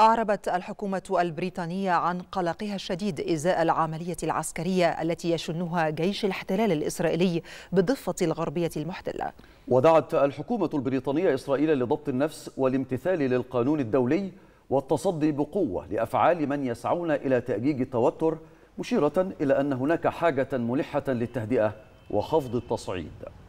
أعربت الحكومة البريطانية عن قلقها الشديد إزاء العملية العسكرية التي يشنها جيش الاحتلال الإسرائيلي بالضفة الغربية المحتلة ودعت الحكومة البريطانية إسرائيل لضبط النفس والامتثال للقانون الدولي والتصدي بقوة لأفعال من يسعون إلى تأجيج التوتر مشيرة إلى أن هناك حاجة ملحة للتهدئة وخفض التصعيد